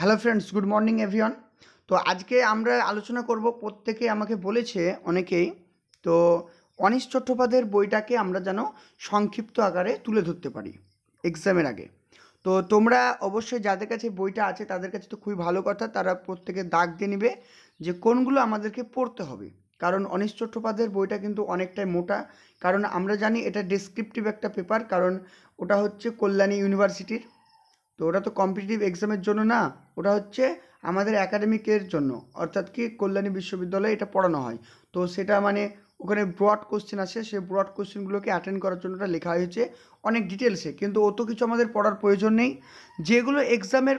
hello friends good morning everyone তো আজকে আমরা আলোচনা করব প্রত্যেকে আমাকে বলেছে অনেকেই তো অনিশ চট্টোপাধ্যায়ের বইটাকে আমরা যেন সংক্ষিপ্ত আকারে তুলে ধরতে পারি এক্সামের আগে তো তোমরা অবশ্যই যাদের কাছে বইটা আছে তাদের কাছে তো খুবই ভালো কথা তারা প্রত্যেকে দাগ দিয়ে নেবে যে কোনগুলো আমাদেরকে পড়তে হবে কারণ অনিশ চট্টোপাধ্যায়ের বইটা কিন্তু অনেকটাই মোটা কারণ আমরা জানি এটা ডিসক্রিপটিভ একটা পেপার কারণ ওটা হচ্ছে কল্যাণী ইউনিভার্সিটির তো ওটা তো কম্পিটিটিভ এক্সামের জন্য না ওটা হচ্ছে আমাদের অ্যাকাডেমিকের জন্য অর্থাৎ কি কল্যাণী বিশ্ববিদ্যালয়ে এটা পড়ানো হয় তো সেটা মানে ওখানে ব্রড কোশ্চেন আছে সেই ব্রড কোশ্চেনগুলোকে অ্যাটেন্ড করার জন্য ওটা লেখা হয়েছে অনেক ডিটেলসে কিন্তু অত কিছু আমাদের পড়ার প্রয়োজন নেই যেগুলো এক্সামের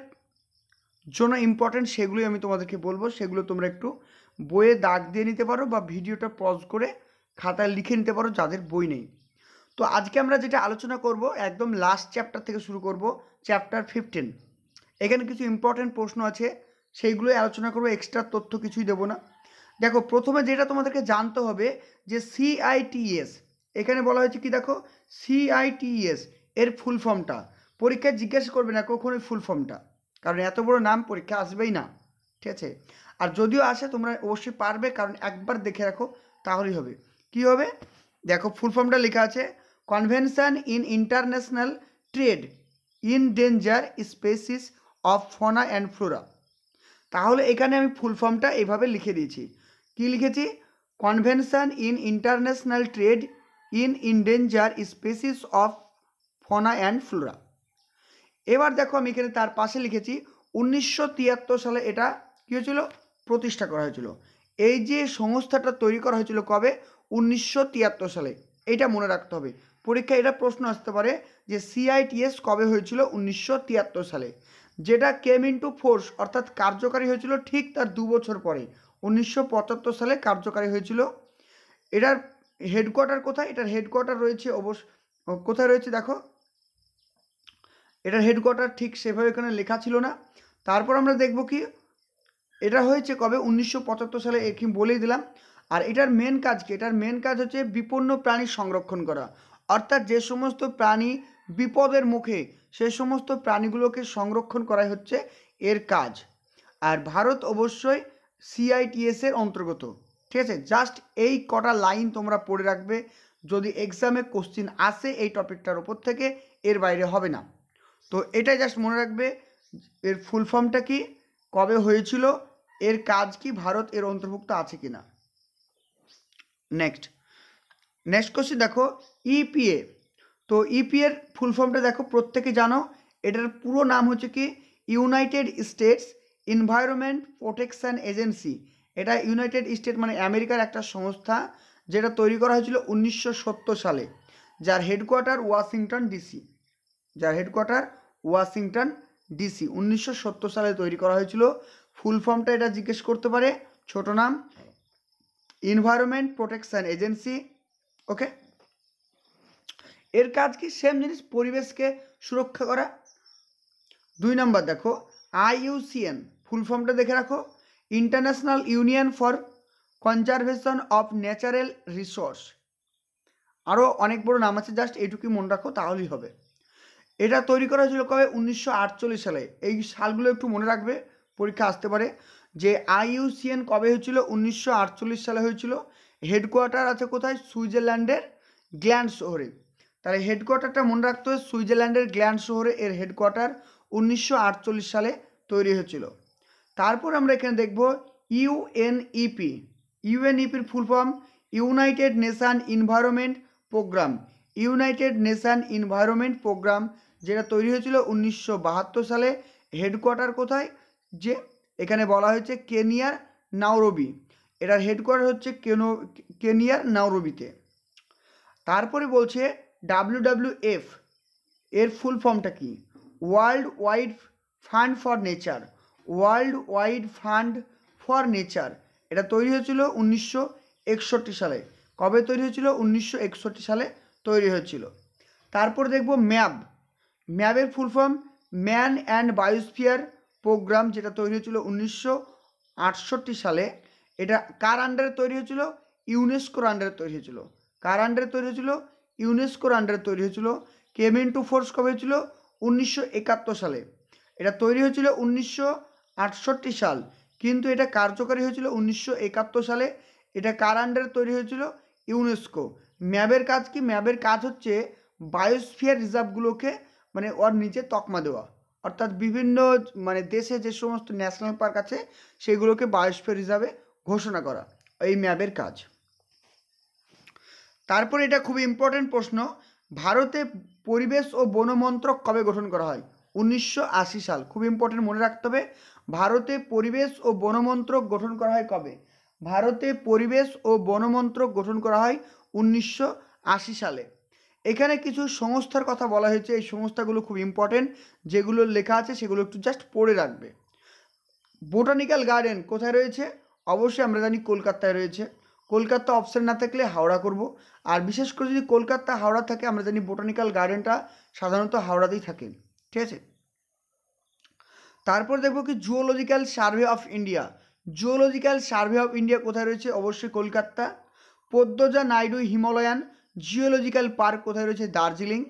জন্য ইম্পর্টেন্ট সেগুলোই আমি তোমাদেরকে বলবো সেগুলো তোমরা একটু বইয়ে দাগ দিয়ে নিতে পারো বা ভিডিওটা পজ করে খাতায় লিখে নিতে পারো যাদের বই নেই তো আজকে আমরা যেটা আলোচনা করব একদম লাস্ট চ্যাপ্টার থেকে শুরু করব চ্যাপ্টার ফিফটিন এখানে কিছু ইম্পর্টেন্ট প্রশ্ন আছে সেইগুলোই আলোচনা করবো এক্সট্রা তথ্য কিছুই দেবো না দেখো প্রথমে যেটা তোমাদেরকে জানতে হবে যে সিআইটিএস e এখানে বলা হয়েছে কি দেখো সিআইটিএস e এর ফুল ফর্মটা পরীক্ষায় জিজ্ঞাসা করবে না কখনোই ফুল ফর্মটা কারণ এত বড় নাম পরীক্ষা আসবেই না ঠিক আছে আর যদিও আসে তোমরা অবশ্যই পারবে কারণ একবার দেখে রাখো তাহলেই হবে কি হবে দেখো ফুল ফর্মটা লেখা আছে convention in international trade in danger species of fauna and flora তাহলে এখানে আমি ফুল ফর্মটা এভাবে লিখে দিয়েছি কি লিখেছি convention in international trade in endanger species of fauna and flora এবার দেখো আমি এখানে তার পাশে লিখেছি উনিশশো সালে এটা কী হয়েছিল প্রতিষ্ঠা করা হয়েছিল এই যে সংস্থাটা তৈরি করা হয়েছিল কবে উনিশশো সালে এটা মনে রাখতে হবে পরীক্ষায় এটা প্রশ্ন আসতে পারে যে সিআইটিএস কবে হয়েছিল উনিশশো সালে যেটা কেম ইন্টু ফোর্স অর্থাৎ কার্যকারী হয়েছিল ঠিক তার দু বছর পরে উনিশশো সালে কার্যকারী হয়েছিল এটার হেডকোয়ার্টার কোথায় এটার হেডকোয়ার্টার রয়েছে অবশ্য কোথায় রয়েছে দেখো এটার হেডকোয়ার্টার ঠিক সেভাবে এখানে লেখা ছিল না তারপর আমরা দেখব কি এটা হয়েছে কবে উনিশশো সালে এখি বলেই দিলাম আর এটার মেন কাজ কি এটার মেন কাজ হচ্ছে বিপন্ন প্রাণী সংরক্ষণ করা অর্থাৎ যে সমস্ত প্রাণী বিপদের মুখে সে সমস্ত প্রাণীগুলোকে সংরক্ষণ করাই হচ্ছে এর কাজ আর ভারত অবশ্যই সিআইটিএস এর অন্তর্গত ঠিক আছে জাস্ট এই কটা লাইন তোমরা পড়ে রাখবে যদি এক্সামে কোশ্চিন আসে এই টপিকটার ওপর থেকে এর বাইরে হবে না তো এটাই জাস্ট মনে রাখবে এর ফুল ফর্মটা কি কবে হয়েছিল এর কাজ কি ভারত এর অন্তর্ভুক্ত আছে কিনা নেক্সট নেক্সট কোশ্চিন দেখো ইপিএ e তো ইপিএর ফুল ফর্মটা দেখো প্রত্যেকে জানো এটার পুরো নাম হচ্ছে কি United States environment protection agency এটা ইউনাইটেড স্টেট মানে আমেরিকার একটা সংস্থা যেটা তৈরি করা হয়েছিল উনিশশো সালে যার হেডকোয়ার্টার ওয়াশিংটন ডিসি যার হেডকোয়ার্টার ওয়াশিংটন ডিসি উনিশশো সালে তৈরি করা হয়েছিল ফুল ফর্মটা এটা জিজ্ঞেস করতে পারে ছোট নাম এনভায়রনমেন্ট প্রোটেকশান এজেন্সি ওকে এর কাজ কি সেম জিনিস পরিবেশকে সুরক্ষা করা দুই নম্বর দেখো আইইউসিএন ফুল ফর্মটা দেখে রাখো international union for conservation of natural resource আরও অনেক বড় নাম আছে জাস্ট এটুকুই মনে রাখো তাহলেই হবে এটা তৈরি করা হয়েছিল কবে উনিশশো সালে এই সালগুলো একটু মনে রাখবে পরীক্ষা আসতে পারে যে আইইউসিএন কবে হয়েছিল উনিশশো সালে হয়েছিল হেডকোয়ার্টার আছে কোথায় সুইজারল্যান্ডের গ্ল্যান্ড শহরে তাহলে হেডকোয়ার্টারটা মনে রাখতে হবে সুইজারল্যান্ডের গ্ল্যান্ড শহরে এর হেডকোয়ার্টার উনিশশো সালে তৈরি হয়েছিল তারপর আমরা এখানে দেখব ইউএনইপি ইউএনইপির full form United nation environment programme United nation environment programme যেটা তৈরি হয়েছিল উনিশশো সালে হেডকোয়ার্টার কোথায় যে এখানে বলা হয়েছে কেনিয়ার নাওরবি এটার হেডকোয়ার্টার হচ্ছে কেনো কেনিয়ার নাওরবিতে তারপরে বলছে ডাব্লিউ ডাব্লিউ এফ এর ফুল ফর্মটা কি world wide fund for nature world wide fund for nature এটা তৈরি হয়েছিল উনিশশো সালে কবে তৈরি হয়েছিল উনিশশো সালে তৈরি হয়েছিল তারপর দেখব ম্যাপ ম্যাপের full form man and biosphere programme যেটা তৈরি হয়েছিল উনিশশো সালে এটা কার আন্ডারে তৈরি হয়েছিল ইউনেস্কোর আন্ডারে তৈরি হয়েছিল কার আন্ডারে তৈরি হয়েছিল ইউনেস্কোর আন্ডারে তৈরি হয়েছিল কেমিন টু ফোর্স কবে হয়েছিল উনিশশো সালে এটা তৈরি হয়েছিল উনিশশো সাল কিন্তু এটা কার্যকারী হয়েছিল উনিশশো সালে এটা কার আন্ডারে তৈরি হয়েছিল ইউনেস্কো ম্যাবের কাজ কি ম্যাবের কাজ হচ্ছে বায়োস্ফিয়ার রিজার্ভগুলোকে মানে ওর নিচে তকমা দেওয়া অর্থাৎ বিভিন্ন মানে দেশে যে সমস্ত ন্যাশনাল পার্ক আছে সেগুলোকে বায়োস্ফিয়ার রিজার্ভে ঘোষণা করা এই ম্যাবের কাজ তারপর এটা খুব ইম্পর্টেন্ট প্রশ্ন ভারতে পরিবেশ ও বন মন্ত্রক কবে গঠন করা হয় উনিশশো সাল খুব ইম্পর্টেন্ট মনে রাখতে হবে ভারতে পরিবেশ ও বন মন্ত্রক গঠন করা হয় কবে ভারতে পরিবেশ ও বন মন্ত্রক গঠন করা হয় উনিশশো সালে এখানে কিছু সংস্থার কথা বলা হয়েছে এই সংস্থাগুলো খুব ইম্পর্টেন্ট যেগুলো লেখা আছে সেগুলো একটু জাস্ট পড়ে রাখবে বোটানিক্যাল গার্ডেন কোথায় রয়েছে অবশ্যই আমরা জানি কলকাতায় রয়েছে কলকাতা অপশান না থাকলে হাওড়া করব আর বিশেষ করে যদি কলকাতা হাওড়া থাকে আমরা জানি বোটানিক্যাল গার্ডেনটা সাধারণত হাওড়াতেই থাকে ঠিক আছে তারপর দেখব কি zoological survey of India zoological survey of India কোথায় রয়েছে অবশ্যই কলকাতা পদ্মজা নাইডু হিমালয়ান জিওলজিক্যাল পার্ক কোথায় রয়েছে Darjeeling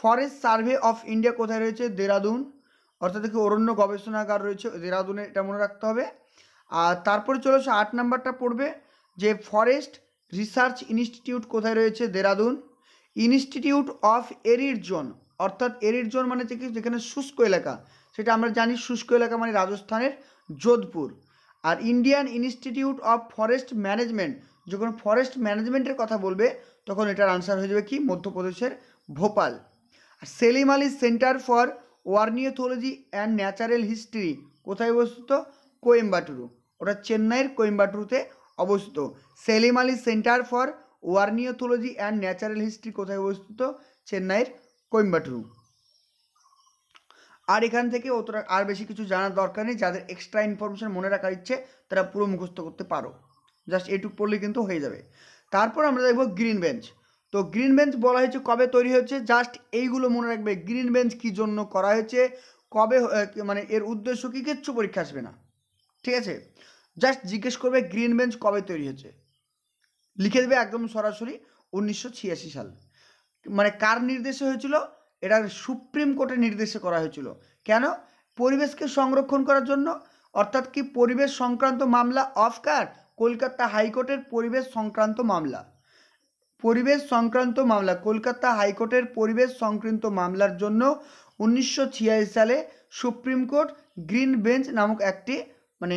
forest survey of India কোথায় রয়েছে দেরাদুন অর্থাৎ কি অরণ্য গবেষণাগার রয়েছে দেরাদুনে এটা মনে রাখতে হবে আর তারপরে চলে আসে আট নাম্বারটা পড়বে যে ফরেস্ট রিসার্চ ইনস্টিটিউট কোথায় রয়েছে Dehradun institute of arid zone অর্থাৎ এরির জোন মানে যে কি যেখানে শুষ্ক এলাকা সেটা আমরা জানি শুষ্ক এলাকা মানে রাজস্থানের যোধপুর আর Indian institute of forest management যখন ফরেস্ট ম্যানেজমেন্টের কথা বলবে তখন এটার আনসার হয়ে যাবে কি মধ্যপ্রদেশের ভোপাল আর Salim Ali centre for ornithology and natural history কোথায় অবস্থিত কোয়েম্বাটুরু ওটা চেন্নাইয়ের কোয়েম্বাটুরুতে অবস্থিত Salim Ali centre for ornithology and natural history কোথায় অবস্থিত চেন্নাইয়ের কোয়েম্বাটুরু আর এখান থেকে অতটা আর বেশি কিছু জানার দরকার নেই যাদের এক্সট্রা ইনফরমেশান মনে রাখার ইচ্ছে তারা পুরো মুখস্থ করতে পারো জাস্ট এটুক পড়লে কিন্তু হয়ে যাবে তারপর আমরা দেখব গ্রিন বেঞ্চ তো গ্রিন বেঞ্চ বলা হয়েছে কবে তৈরি হয়েছে জাস্ট এইগুলো মনে রাখবে গ্রিন বেঞ্চ কী জন্য করা হয়েছে কবে মানে এর উদ্দেশ্য কি কিচ্ছু পরীক্ষা আসবে না ঠিক আছে জাস্ট জিজ্ঞেস করবে গ্রিন বেঞ্চ কবে তৈরি হয়েছে লিখে দেবে একদম সরাসরি উনিশশো সাল মানে কার নির্দেশে হয়েছিল এটা সুপ্রিম কোর্টের নির্দেশে করা হয়েছিল কেন পরিবেশকে সংরক্ষণ করার জন্য অর্থাৎ কি পরিবেশ সংক্রান্ত মামলা অফ কার কলকাতা হাইকোর্টের পরিবেশ সংক্রান্ত মামলা পরিবেশ সংক্রান্ত মামলা কলকাতা হাইকোর্টের পরিবেশ সংক্রান্ত মামলার জন্য উনিশশো সালে সুপ্রিম কোর্ট গ্রিন বেঞ্চ নামক একটি মানে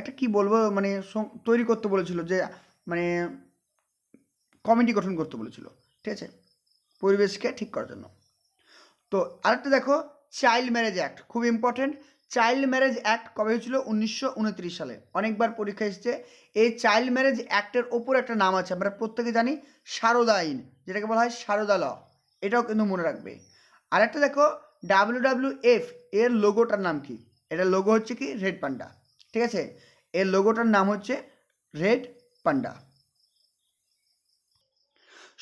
একটা কি বলবো মানে তৈরি করতে বলেছিল যে মানে কমিটি গঠন করতে বলেছিল ঠিক আছে পরিবেশকে ঠিক করার জন্য তো আরেকটা দেখো চাইল্ড ম্যারেজ অ্যাক্ট খুব ইম্পর্টেন্ট চাইল্ড ম্যারেজ অ্যাক্ট কবে হয়েছিল উনিশশো সালে অনেকবার পরীক্ষা এসেছে এই চাইল্ড ম্যারেজ অ্যাক্টের ওপর একটা নাম আছে আমরা প্রত্যেকে জানি সারদা আইন যেটাকে বলা হয় সারদা ল এটাও কিন্তু মনে রাখবে আরেকটা দেখো ডাব্লিউ এর লোগোটার নাম কি এটা লোগো হচ্ছে কি রেড পান্ডা ঠিক আছে এর লোগোটার নাম হচ্ছে রেড পান্ডা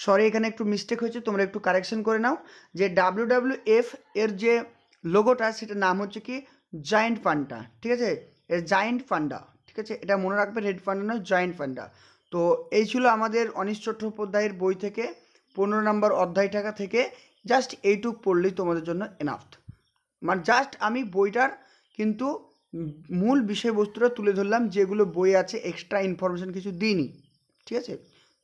সরি এখানে একটু মিস্টেক হয়েছে তোমরা একটু কারেকশন করে নাও যে ডাব্লিউ ডাব্লিউ এফ এর যে লোগোটা সেটার নাম হচ্ছে কি জায়েন্ট পান্ডা ঠিক আছে এর জায়েন্ট পান্ডা ঠিক আছে এটা মনে রাখবে রেড পান্ডা নয় জায়েন্ট পান্ডা তো এই ছিল আমাদের অনিশ চট্টোপাধ্যায়ের বই থেকে পনেরো নম্বর অধ্যায় টাকা থেকে জাস্ট এইটুক পড়লেই তোমাদের জন্য এনাফ মানে জাস্ট আমি বইটার কিন্তু মূল বিষয়বস্তুটা তুলে ধরলাম যেগুলো বই আছে এক্সট্রা ইনফরমেশান কিছু দিইনি ঠিক আছে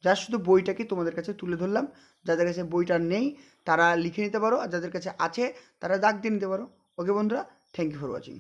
যা শুধু বইটাকে তোমাদের কাছে তুলে ধরলাম যাদের কাছে বইটা নেই তারা লিখে নিতে পারো আর যাদের কাছে আছে তারা দাগ দিয়ে নিতে পারো ওকে বন্ধুরা থ্যাংক ইউ ফর ওয়াচিং